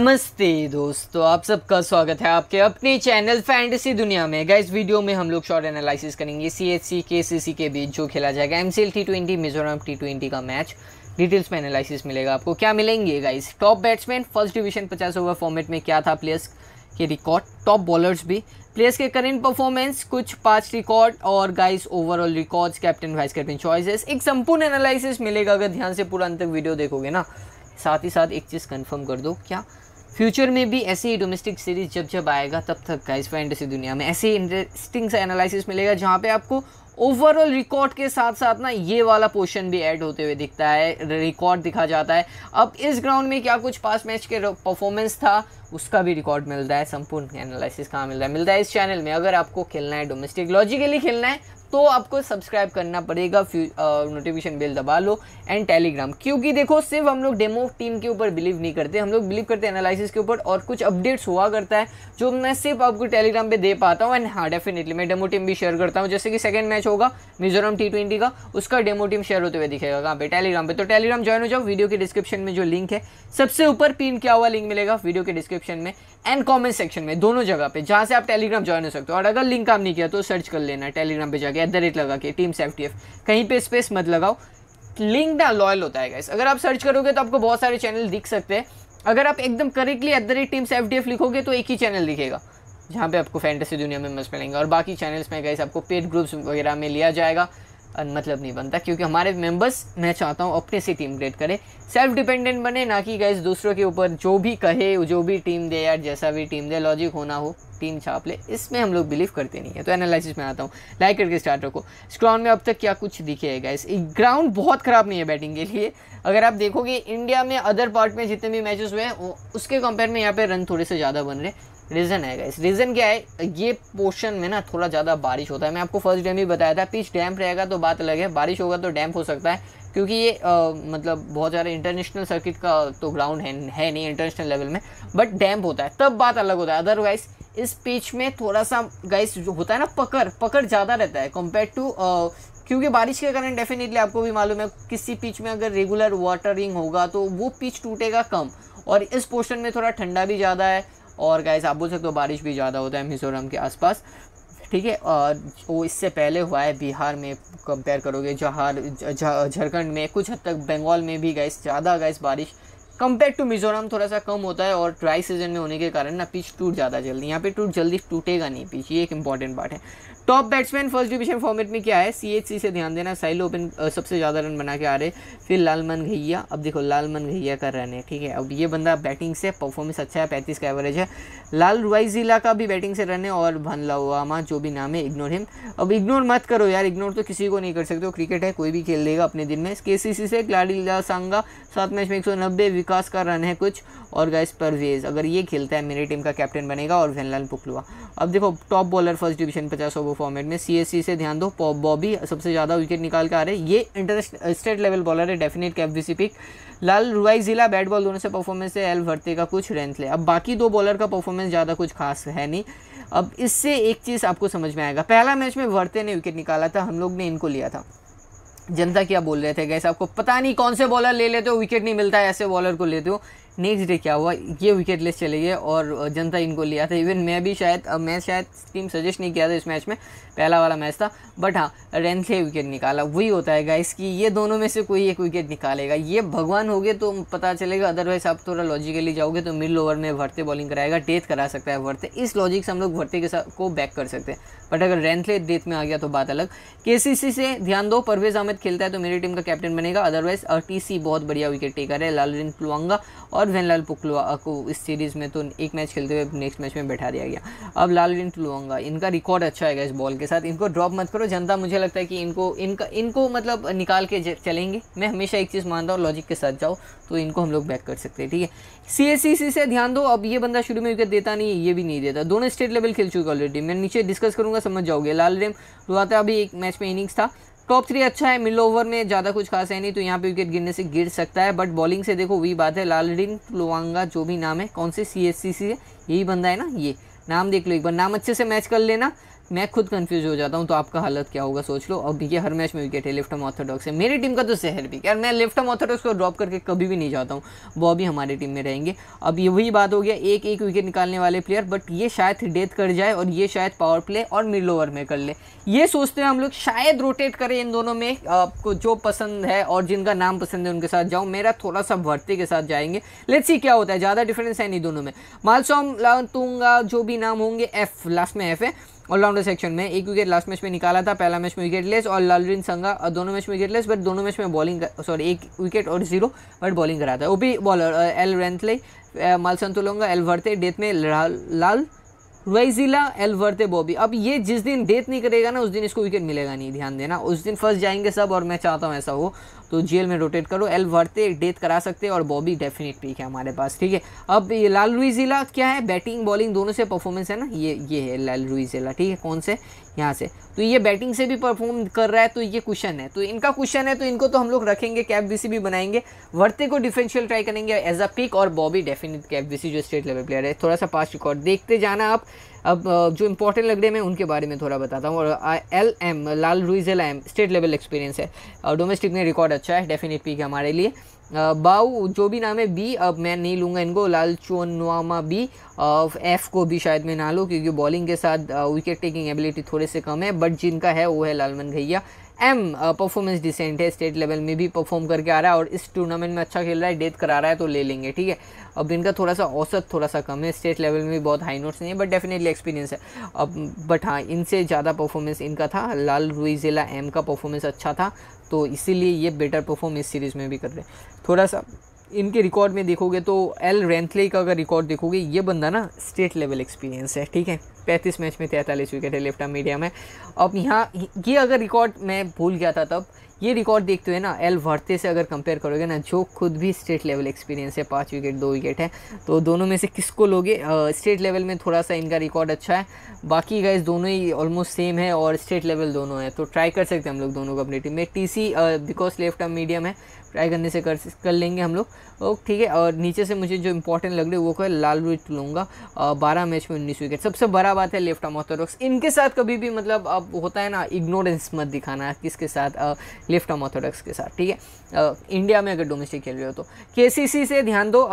नमस्ते दोस्तों आप सबका स्वागत है आपके अपने चैनल फैंटेसी दुनिया में गाइस वीडियो में हम लोग शॉर्ट एनालिसिस करेंगे सी एच सी के सी सी के बीच जो खेला जाएगा M C L T twenty Mizoram T twenty का मैच डिटेल्स में एनालिसिस मिलेगा आपको क्या मिलेंगे guys top batsman first division पचास ओवर फॉर्मेट में क्या था प्लेयर्स के रिकॉर्ड टॉप बॉलर्स भी प्लेयर्स के करंट परफॉर्मेंस कुछ पांच रिकॉर्ड और guys overall records captain vice captain choices एक संपूर्ण एनालिसिस मिलेगा अगर ध्यान से पूरा अंत तक वीडियो देखोगे ना साथ ही साथ एक चीज़ कंफर्म कर दो क्या फ्यूचर में भी ऐसे ही डोमेस्टिक सीरीज जब जब आएगा तब तक गाइस फैंटेसी दुनिया में ऐसे ही इंटरेस्टिंग सा एनालिसिस मिलेगा जहाँ पे आपको ओवरऑल रिकॉर्ड के साथ साथ ना ये वाला पोर्शन भी ऐड होते हुए दिखता है रिकॉर्ड दिखा जाता है अब इस ग्राउंड में क्या कुछ पास मैच के परफॉर्मेंस था उसका भी रिकॉर्ड मिलता है संपूर्ण एनालिसिस कहाँ मिलता है मिलता है इस चैनल में अगर आपको खेलना है डोमेस्टिक लॉजिकली खेलना है तो आपको सब्सक्राइब करना पड़ेगा नोटिफिकेशन बेल uh, दबा लो एंड टेलीग्राम क्योंकि देखो सिर्फ हम लोग डेमो टीम के ऊपर बिलीव नहीं करते हम लोग बिलीव करते हैं एनालिसिस के ऊपर और कुछ अपडेट्स हुआ करता है जो मैं सिर्फ आपको टेलीग्राम पे दे पाता हूँ एंड हाँ डेफिनेटली मैं डेमो टीम भी शेयर करता हूँ जैसे कि सेकंड मैच होगा मिजोरम टी ट्वेंटी का उसका डेमो टीम शेयर होते हुए दिखेगा कहाँ पे टेलीग्राम पे तो टेलीग्राम ज्वाइन हो जाओ वीडियो के डिस्क्रिप्शन में जो लिंक है सबसे ऊपर पिन किया हुआ लिंक मिलेगा वीडियो के डिस्क्रिप्शन में एंड कॉमेंट सेक्शन में दोनों जगह पे जहाँ से आप टेलीग्राम ज्वाइन हो सकते हो और अगर लिंक काम नहीं किया तो सर्च कर लेना टेलीग्राम पे जाकर के एट द रेट लगा के टीम सेफ टी एफ कहीं पे स्पेस मत लगाओ लिंक ना लॉयल होता है गैस अगर आप सर्च करोगे तो आपको बहुत सारे चैनल दिख सकते हैं अगर आप एकदम correctly at the rate teams F लिखोगे तो एक ही चैनल दिखेगा जहाँ पे आपको फैंटेसी दुनिया में मस्त मिलेंगे और बाकी चैनल्स में गैस आपको पेड ग्रुप्स वगैरह में लिया जाएगा मतलब नहीं बनता क्योंकि हमारे मेंबर्स मैं चाहता हूँ अपने से टीम क्रिएट करें सेल्फ डिपेंडेंट बने ना कि गैस दूसरों के ऊपर जो भी कहे जो भी टीम दे यार जैसा भी टीम दे लॉजिक होना हो टीम छाप ले इसमें हम लोग बिलीव करते नहीं है तो एनालिसिस में आता हूँ लाइक करके स्टार्ट रखो स्क्राउंड में अब तक क्या कुछ दिखे है गैस ग्राउंड बहुत ख़राब नहीं है बैटिंग के लिए अगर आप देखोगे इंडिया में अदर पार्ट में जितने भी मैचेस हुए हैं उसके कंपेयर में यहाँ पे रन थोड़े से ज़्यादा बन रहे हैं रीज़न है इस रीज़न क्या है ये पोर्शन में ना थोड़ा ज़्यादा बारिश होता है मैं आपको फर्स्ट डैम भी बताया था पिच डैम्प रहेगा तो बात अलग है बारिश होगा तो डैम्प हो सकता है क्योंकि ये आ, मतलब बहुत सारे इंटरनेशनल सर्किट का तो ग्राउंड है है नहीं इंटरनेशनल लेवल में बट डैम्प होता है तब बात अलग होता है अदरवाइज इस पीच में थोड़ा सा गाइस जो होता है ना पकड़ पकड़ ज़्यादा रहता है कंपेयर टू क्योंकि बारिश के कारण डेफिनेटली आपको भी मालूम है किसी पिच में अगर रेगुलर वाटरिंग होगा तो वो पिच टूटेगा कम और इस पोर्शन में थोड़ा ठंडा भी ज़्यादा है और गाइस आप बोल सकते हो बारिश भी ज़्यादा होता है मिज़ोरम के आसपास ठीक है और वो इससे पहले हुआ है बिहार में कंपेयर करोगे जहाँ झारखंड में कुछ हद तक बंगाल में भी गैस ज़्यादा गैस बारिश कंपेयर टू मिज़ोरम थोड़ा सा कम होता है और ड्राई सीजन में होने के कारण ना पिच टूट ज़्यादा जल्दी यहाँ पे टूट जल्दी टूटेगा नहीं पिच ये एक इंपॉर्टेंट बात है top batsman first division format में क्या है सी से ध्यान देना साइल ओपन सबसे ज़्यादा रन बना के आ रहे फिर लालमन घैया अब देखो लालमन घैया का रन है ठीक है अब ये बंदा बैटिंग से परफॉर्मेंस अच्छा है पैंतीस का एवरेज है लाल रुवाई ज़िला का भी बैटिंग से रन है और भनलामा जो भी नाम है इग्नोर हिम अब इग्नोर मत करो यार इग्नोर तो किसी को नहीं कर सकते हो क्रिकेट है कोई भी खेल देगा अपने दिन में के से ला सांगा सात मैच में एक विकास का रन है कुछ और गैस परवेज अगर ये खेलता है मेरी टीम का कैप्टन बनेगा और वेनलाल पुखलुआ अब देखो टॉप बॉलर फर्स्ट डिवीजन पचास ओवर फॉर्मेट में सी से ध्यान दो पॉप बॉबी सबसे ज़्यादा विकेट निकाल के आ रहे ये इंटरनेशनल स्टेट लेवल बॉलर है डेफिनेट कैफ वीसी पिक लाल रुवाई जिला बैट बॉल दोनों से परफॉर्मेंस है एल भरते का कुछ रेंथ ले अब बाकी दो बॉलर का परफॉर्मेंस ज़्यादा कुछ खास है नहीं अब इससे एक चीज़ आपको समझ में आएगा पहला मैच में वर्ते ने विकेट निकाला था हम लोग ने इनको लिया था जनता क्या बोल रहे थे गैस आपको पता नहीं कौन से बॉलर ले लेते हो विकेट नहीं मिलता है ऐसे बॉलर को लेते हो नेक्स्ट डे क्या हुआ ये विकेट लेस चले गए और जनता इनको लिया था इवन मैं भी शायद मैं शायद टीम सजेस्ट नहीं किया था इस मैच में पहला वाला मैच था बट हाँ रैन से विकेट निकाला वही होता है गाइस कि ये दोनों में से कोई एक विकेट निकालेगा ये भगवान हो गए तो पता चलेगा अदरवाइज आप थोड़ा लॉजिकली जाओगे तो मिडल ओवर में भरते बॉलिंग कराएगा डेथ करा सकता है भरते इस लॉजिक से हम लोग भरते के साथ को बैक कर सकते हैं बट अगर रैनथले डेथ में आ गया तो बात अलग के से ध्यान दो परवेज अहमद खेलता है तो मेरी टीम का कैप्टन बनेगा अदरवाइज टी बहुत बढ़िया विकेट टेकर है लालरिन पुलवांगा और और वेनलाल पुकलुआ को इस सीरीज़ में तो एक मैच खेलते हुए नेक्स्ट मैच में बैठा दिया गया अब विन टुलवांगा तो इनका रिकॉर्ड अच्छा है इस बॉल के साथ इनको ड्रॉप मत करो जनता मुझे लगता है कि इनको इनका इनको मतलब निकाल के चलेंगे मैं हमेशा एक चीज़ मानता हूँ लॉजिक के साथ जाओ तो इनको हम लोग बैक कर सकते हैं ठीक है सी से ध्यान दो अब ये बंदा शुरू में विकेट देता नहीं ये भी नहीं देता दोनों स्टेट लेवल खेल चुके ऑलरेडी मैं नीचे डिस्कस करूँगा समझ जाओगे लाल रेम रुआता तो अभी एक मैच में इनिंग्स था टॉप थ्री अच्छा है मिल ओवर में ज़्यादा कुछ खास है नहीं तो यहाँ पे विकेट गिरने से गिर सकता है बट बॉलिंग से देखो वही बात है लालडीन लोवांगा जो भी नाम है कौन से सी एस सी सी है यही बंदा है ना ये नाम देख लो एक बार नाम अच्छे से मैच कर लेना मैं खुद कंफ्यूज हो जाता हूँ तो आपका हालत क्या होगा सोच लो और देखिए हर मैच में विकेट है लिफ्टम ऑर्थोडॉक्स से मेरी टीम का तो शहर भी यार मैं लिफ्टम ऑर्थोडॉक्स को ड्रॉप करके कभी भी नहीं जाता हूँ वो भी हमारी टीम में रहेंगे अब ये वही बात हो गया एक एक विकेट निकालने वाले प्लेयर बट ये शायद डेथ कर जाए और ये शायद पावर प्ले और मिडल ओवर में कर ले ये सोचते हैं हम लोग शायद रोटेट करें इन दोनों में आपको जो पसंद है और जिनका नाम पसंद है उनके साथ जाऊँ मेरा थोड़ा सा भर्ती के साथ जाएंगे लेट्स सी क्या होता है ज़्यादा डिफरेंस है नहीं दोनों में मालसोम लातूंगा जो भी नाम होंगे एफ लास्ट में एफ है ऑलराउंडर सेक्शन में एक विकेट लास्ट मैच में निकाला था पहला मैच में विकेट लेस और लालरिन संगा और दोनों मैच में विकेट लेस बट दोनों मैच में बॉलिंग सॉरी एक विकेट और जीरो बट बॉलिंग करा था वो भी bowler L Renthlei Tulanga L Varte death में लाल रोइजिला एल वर्ते बॉबी अब ये जिस दिन डेथ नहीं करेगा ना उस दिन इसको विकेट मिलेगा नहीं ध्यान देना उस दिन फर्स्ट जाएंगे सब और मैं चाहता हूँ ऐसा हो तो जेल में रोटेट करो एल वर्ते डेथ करा सकते और बॉबी डेफिनेट पिक है हमारे पास ठीक है अब ये लाल ज़िला क्या है बैटिंग बॉलिंग दोनों से परफॉर्मेंस है ना ये ये है लाल ज़िला ठीक है कौन से यहाँ से तो ये बैटिंग से भी परफॉर्म कर रहा है तो ये क्वेश्चन है तो इनका क्वेश्चन है तो इनको तो हम लोग रखेंगे कैप बीसी भी बनाएंगे वर्ते को डिफेंशियल ट्राई करेंगे एज अ पिक और बॉबी डेफिनेट कैप बीसी जो स्टेट लेवल प्लेयर है थोड़ा सा पास रिकॉर्ड देखते जाना आप अब जो इंपॉर्टेंट लग रहे हैं मैं उनके बारे में थोड़ा बताता हूँ और एल एम लाल रुइज L M state level experience है और डोमेस्टिक में रिकॉर्ड अच्छा है डेफिनेट पी के हमारे लिए बाऊ जो भी नाम है बी अब मैं नहीं लूँगा इनको लाल चोन नुआमा बी एफ़ को भी शायद मैं ना लूँ क्योंकि बॉलिंग के साथ विकेट टेकिंग एबिलिटी थोड़े से कम है बट जिनका है वो है लालमन घैया एम परफॉर्मेंस डिसेंट है स्टेट लेवल में भी परफॉर्म करके आ रहा है और इस टूर्नामेंट में अच्छा खेल रहा है डेथ करा रहा है तो ले लेंगे ठीक है अब इनका थोड़ा सा औसत थोड़ा सा कम है स्टेट लेवल में भी बहुत हाई नोट्स नहीं है बट डेफिनेटली एक्सपीरियंस है अब बट हाँ इनसे ज़्यादा परफॉर्मेंस इनका था लाल जिला एम का परफॉर्मेंस अच्छा था तो इसीलिए ये बेटर परफॉर्म इस सीरीज़ में भी कर रहे हैं थोड़ा सा इनके रिकॉर्ड में देखोगे तो एल रेंथले का अगर रिकॉर्ड देखोगे ये बंदा ना स्टेट लेवल एक्सपीरियंस है ठीक है पैंतीस मैच में तैंतालीस विकेट है लेफ्ट आर्म मीडियम है अब यहाँ ये अगर रिकॉर्ड मैं भूल गया था तब ये रिकॉर्ड देखते हुए ना एल वर्ते से अगर कंपेयर करोगे ना जो खुद भी स्टेट लेवल एक्सपीरियंस है पाँच विकेट दो विकेट है तो दोनों में से किसको लोगे स्टेट लेवल में थोड़ा सा इनका रिकॉर्ड अच्छा है बाकी गाइज दोनों ही ऑलमोस्ट सेम है और स्टेट लेवल दोनों है तो ट्राई कर सकते हैं हम लोग दोनों को अपनी टीम में T because left arm medium है ट्राई करने से कर कर लेंगे हम लोग ओके ठीक है और नीचे से मुझे जो इंपॉर्टेंट लग रही है वो है लाल रोहित लूँगा बारह मैच में उन्नीस विकेट सबसे बड़ा बात है लेफ्ट आर्म ऑथोडॉक्स इनके साथ कभी भी मतलब अब होता है ना इग्नोरेंस मत दिखाना किसके साथ लेफ्ट आर्म ऑथोडॉक्स के साथ ठीक है इंडिया में अगर डोमेस्टिक खेल रहे हो तो के से ध्यान दो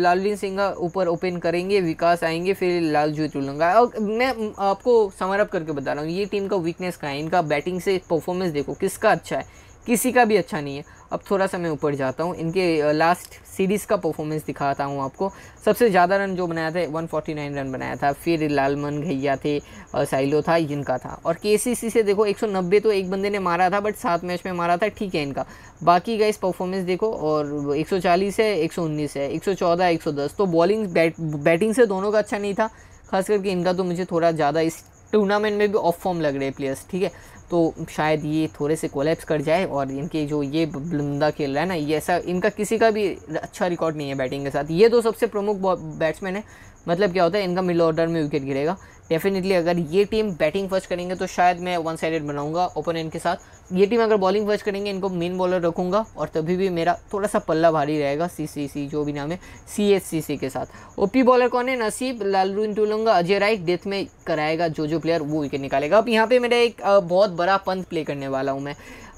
लालवीन सिंह ऊपर ओपन करेंगे विकास आएंगे फिर लालजोत लूँगा और मैं आपको समरअप करके बता रहा हूँ ये टीम का वीकनेस कहाँ है इनका बैटिंग से परफॉर्मेंस देखो किसका अच्छा है किसी का भी अच्छा नहीं है अब थोड़ा सा मैं ऊपर जाता हूँ इनके लास्ट सीरीज़ का परफॉर्मेंस दिखाता हूँ आपको सबसे ज़्यादा रन जो बनाया था 149 रन बनाया था फिर लालमन घैया थे साइलो था इनका था और के से देखो 190 तो एक बंदे ने मारा था बट सात मैच में मारा था ठीक है इनका बाकी का इस परफॉर्मेंस देखो और 140 है 119 है 114 110 तो बॉलिंग बैट बैटिंग से दोनों का अच्छा नहीं था खास करके इनका तो मुझे थोड़ा ज़्यादा इस टूर्नामेंट में भी ऑफ फॉर्म लग रहे प्लेयर्स ठीक है तो शायद ये थोड़े से कोलेप्स कर जाए और इनके जो ये बुलंदा खेल रहा है ना ये ऐसा इनका किसी का भी अच्छा रिकॉर्ड नहीं है बैटिंग के साथ ये दो सबसे प्रमुख बैट्समैन है मतलब क्या होता है इनका मिडल ऑर्डर में विकेट गिरेगा डेफिनेटली अगर ये टीम बैटिंग फर्स्ट करेंगे तो शायद मैं वन साइडेड बनाऊंगा ओपोनेंट के साथ ये टीम अगर बॉलिंग फर्स्ट करेंगे इनको मेन बॉलर रखूंगा और तभी भी मेरा थोड़ा सा पल्ला भारी रहेगा सी सी सी जो भी नाम है सी एस सी सी के साथ ओपी बॉलर कौन है नसीब लालरू टूलूंगा अजय राय डेथ में कराएगा जो जो प्लेयर वो विकेट निकालेगा अब यहाँ पे मेरा एक बहुत बड़ा पंथ प्ले करने वाला हूँ मैं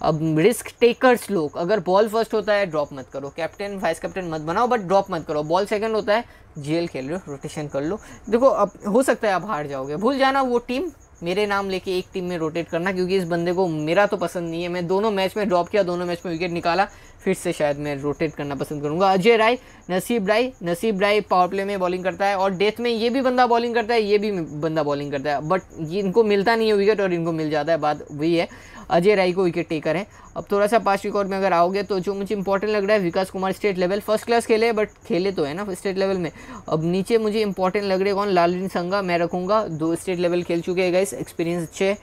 अब रिस्क टेकर्स लोग अगर बॉल फर्स्ट होता है ड्रॉप मत करो कैप्टन वाइस कैप्टन मत बनाओ बट ड्रॉप मत करो बॉल सेकंड होता है जेल खेल रहे हो रोटेशन कर लो देखो अब हो सकता है आप हार जाओगे भूल जाना वो टीम मेरे नाम लेके एक टीम में रोटेट करना क्योंकि इस बंदे को मेरा तो पसंद नहीं है मैं दोनों मैच में ड्रॉप किया दोनों मैच में विकेट निकाला फिर से शायद मैं रोटेट करना पसंद करूँगा अजय राय नसीब राय नसीब राय पावर प्ले में बॉलिंग करता है और डेथ में ये भी बंदा बॉलिंग करता है ये भी बंदा बॉलिंग करता है बट इनको मिलता नहीं है विकेट और इनको मिल जाता है बात वही है अजय राय को विकेट टेकर है अब थोड़ा सा पास्ट रिकॉर्ड में अगर आओगे तो जो मुझे इंपॉर्टेंट लग रहा है Vikas Kumar state level first class खेले बट खेले तो है ना स्टेट लेवल में अब नीचे मुझे इंपॉर्टेंट लग रहे कौन लालविन संगा मैं रखूंगा दो स्टेट लेवल खेल चुके हैं गाइस एक्सपीरियंस अच्छे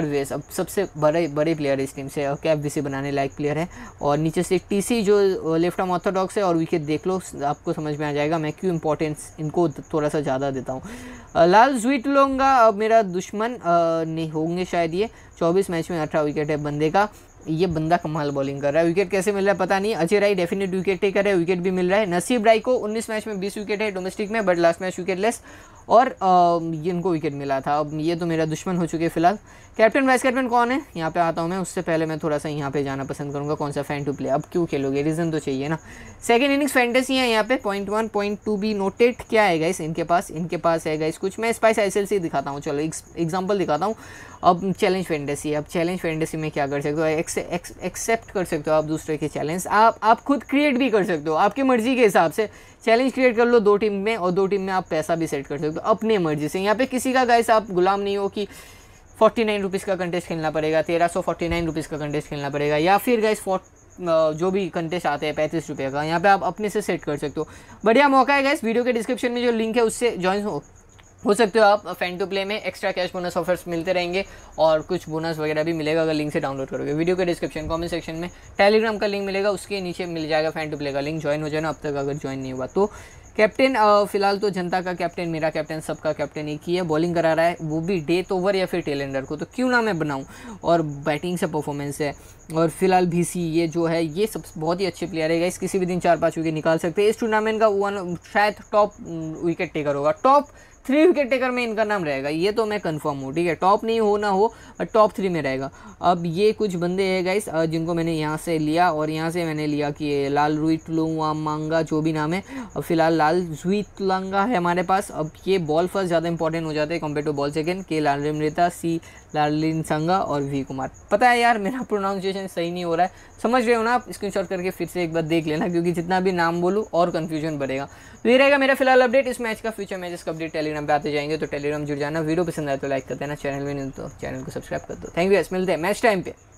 वेस अब सबसे बड़े बड़े प्लेयर है इस टीम से और कैप भी बनाने लायक प्लेयर है और नीचे से टीसी जो लेफ्ट आर्म ऑर्थोडॉक्स है और विकेट देख लो आपको समझ में आ जाएगा मैं क्यों इंपॉर्टेंस इनको थोड़ा सा ज़्यादा देता हूँ लाल स्वीट लोंगा मेरा दुश्मन नहीं होंगे शायद ये चौबीस मैच में अठारह विकेट है बंदे का ये बंदा कमाल बॉलिंग कर रहा है विकेट कैसे मिल रहा है पता नहीं Ajay Rai definite wicket taker है विकेट भी मिल रहा है नसीब राय को 19 मैच में 20 विकेट है डोमेस्टिक में but last match wicketless और इनको विकेट मिला था अब ये तो मेरा दुश्मन हो चुके हैं फिलहाल कैप्टन वाइस कैप्टन कौन है यहाँ पे आता हूँ मैं उससे पहले मैं थोड़ा सा यहाँ पे जाना पसंद करूँगा कौन सा फैन टू प्ले अब क्यों खेलोगे रीज़न तो चाहिए ना सेकेंड इनिंग्स फैंटेसी है यहाँ पे पॉइंट वन पॉइंट टू भी नोटेड क्या है गाइस इनके पास इनके पास है गाइस कुछ मैं स्पाइस एस दिखाता हूँ चलो एग्जाम्पल दिखाता हूँ अब चैलेंज फैंटेसी है अब चैलेंज फैंटेसी में क्या कर सकते हो एक्सेप्ट कर सकते हो आप दूसरे के चैलेंज आप आप खुद क्रिएट भी कर सकते हो आपकी मर्जी के हिसाब से चैलेंज क्रिएट कर लो दो टीम में और दो टीम में आप पैसा भी सेट कर सकते हो तो अपनी मर्जी से यहाँ पे किसी का गाइस आप गुलाम नहीं हो कि फोर्टी नाइन रुपीज़ का कंटेस्ट खेलना पड़ेगा तेरह सौ फोर्टी नाइन रुपीज़ का कंटेस्ट खेलना पड़ेगा या फिर गाइस जो भी कंटेस्ट आते हैं पैंतीस रुपये का यहाँ पे आप अपने से सेट कर सकते हो बढ़िया मौका है गाइस वीडियो के डिस्क्रिप्शन में जो लिंक है उससे ज्वाइन हो हो सकते हो आप फैन टू प्ले में एक्स्ट्रा कैश बोनस ऑफर्स मिलते रहेंगे और कुछ बोनस वगैरह भी मिलेगा अगर लिंक से डाउनलोड करोगे वीडियो के डिस्क्रिप्शन कमेंट सेक्शन में टेलीग्राम का लिंक मिलेगा उसके नीचे मिल जाएगा फैन टू प्ले का लिंक ज्वाइन हो जाना अब तक अगर ज्वाइन नहीं हुआ तो कैप्टन फिलहाल तो जनता का कैप्टन मेरा कैप्टन सबका कैप्टन एक ही है बॉलिंग करा रहा है वो भी डेथ ओवर तो या फिर टेलेंडर को तो क्यों ना मैं बनाऊं और बैटिंग से परफॉर्मेंस है और फिलहाल भी सी ये जो है ये सब बहुत ही अच्छे प्लेयर है इस किसी भी दिन चार पाँच विकेट निकाल सकते हैं इस टूर्नामेंट का वन शायद टॉप विकेट टेकर होगा टॉप थ्री विकेट टेकर में इनका नाम रहेगा ये तो मैं कंफर्म हूँ ठीक है टॉप नहीं हो ना हो टॉप uh, थ्री में रहेगा अब ये कुछ बंदे हैं गाइस uh, जिनको मैंने यहाँ से लिया और यहाँ से मैंने लिया कि लाल रुईट मांगा जो भी नाम है अब फिलहाल लाल जुईत लंगा है हमारे पास अब ये बॉल फर्स्ट ज़्यादा इंपॉर्टेंट हो जाते हैं कम्पेयर टू बॉल सेकेंड के लाल रिमरेता सी लालिन संगा और वी कुमार पता है यार मेरा प्रोनाउंसिएशन सही नहीं हो रहा है समझ रहे हो ना आप स्क्रीनशॉट करके फिर से एक बार देख लेना क्योंकि जितना भी नाम बोलूँ और कन्फ्यूजन बढ़ेगा तो ये रहेगा मेरा फिलहाल अपडेट इस मैच का फ्यूचर मैचेस का अपडेट टेली टेलीग्राम पे आते जाएंगे तो टेलीग्राम जुड़ जाना वीडियो पसंद आए तो लाइक कर देना चैनल में नहीं तो चैनल को सब्सक्राइब कर दो थैंक यू एस मिलते हैं मैच टाइम पे